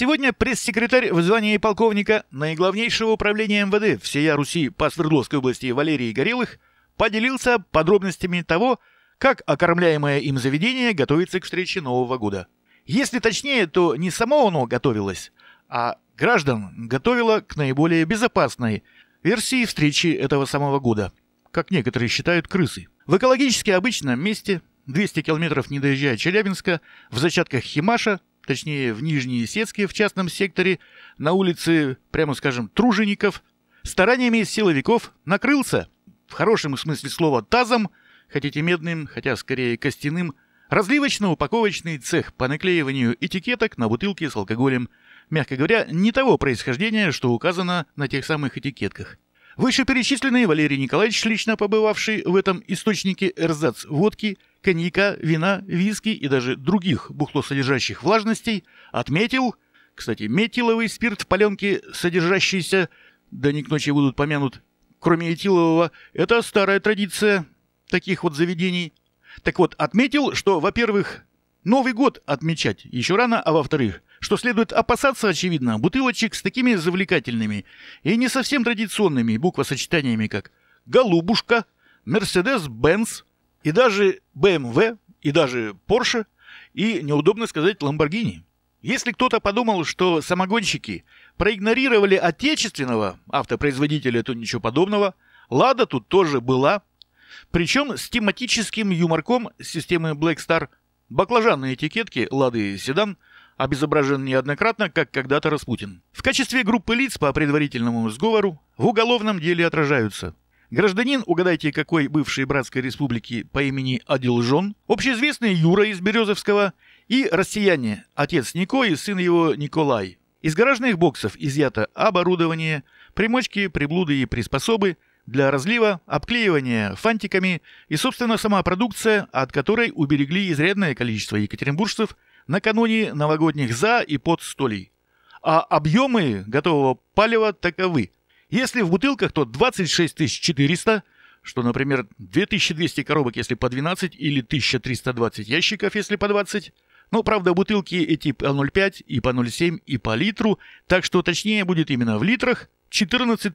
Сегодня пресс-секретарь в звании полковника наиглавнейшего управления МВД всея Руси по Свердловской области Валерий Горелых поделился подробностями того, как окормляемое им заведение готовится к встрече Нового года. Если точнее, то не само оно готовилось, а граждан готовило к наиболее безопасной версии встречи этого самого года, как некоторые считают крысы. В экологически обычном месте, 200 километров не доезжая Челябинска, в зачатках Химаша, точнее в Нижней Сецке в частном секторе, на улице, прямо скажем, Тружеников, стараниями силовиков накрылся, в хорошем смысле слова тазом, хотите медным, хотя скорее костяным, разливочно-упаковочный цех по наклеиванию этикеток на бутылки с алкоголем, мягко говоря, не того происхождения, что указано на тех самых этикетках. Вышеперечисленный Валерий Николаевич, лично побывавший в этом источнике эрзац водки – коньяка, вина, виски и даже других бухлосодержащих влажностей, отметил, кстати, метиловый спирт в паленке, содержащийся, да не к ночи будут помянут, кроме этилового, это старая традиция таких вот заведений. Так вот, отметил, что, во-первых, Новый год отмечать еще рано, а во-вторых, что следует опасаться, очевидно, бутылочек с такими завлекательными и не совсем традиционными буквосочетаниями, как «голубушка», «Мерседес-Бенц», и даже BMW, и даже Porsche, и, неудобно сказать, Lamborghini. Если кто-то подумал, что самогонщики проигнорировали отечественного автопроизводителя, то ничего подобного. Лада тут тоже была. Причем с тематическим юморком системы Black Star баклажан на Лады Седан обезображен неоднократно, как когда-то Распутин. В качестве группы лиц по предварительному сговору в уголовном деле отражаются Гражданин, угадайте, какой бывшей братской республики по имени Адилжон, общеизвестный Юра из Березовского и россияне, отец Нико и сын его Николай. Из гаражных боксов изъято оборудование, примочки, приблуды и приспособы для разлива, обклеивания фантиками и, собственно, сама продукция, от которой уберегли изрядное количество екатеринбуржцев накануне новогодних за и под столей. А объемы готового палева таковы – если в бутылках, то 26 400, что, например, 2200 коробок, если по 12, или 1320 ящиков, если по 20. Но, правда, бутылки эти по 0,5 и по 0,7 и по литру, так что точнее будет именно в литрах 14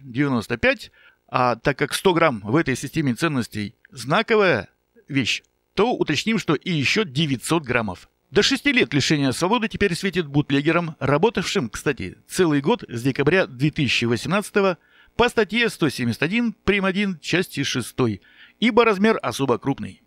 095, а так как 100 грамм в этой системе ценностей знаковая вещь, то уточним, что и еще 900 граммов. До шести лет лишения свободы теперь светит бутлегерам, работавшим, кстати, целый год с декабря 2018 по статье 171 прим. 1 части 6, ибо размер особо крупный.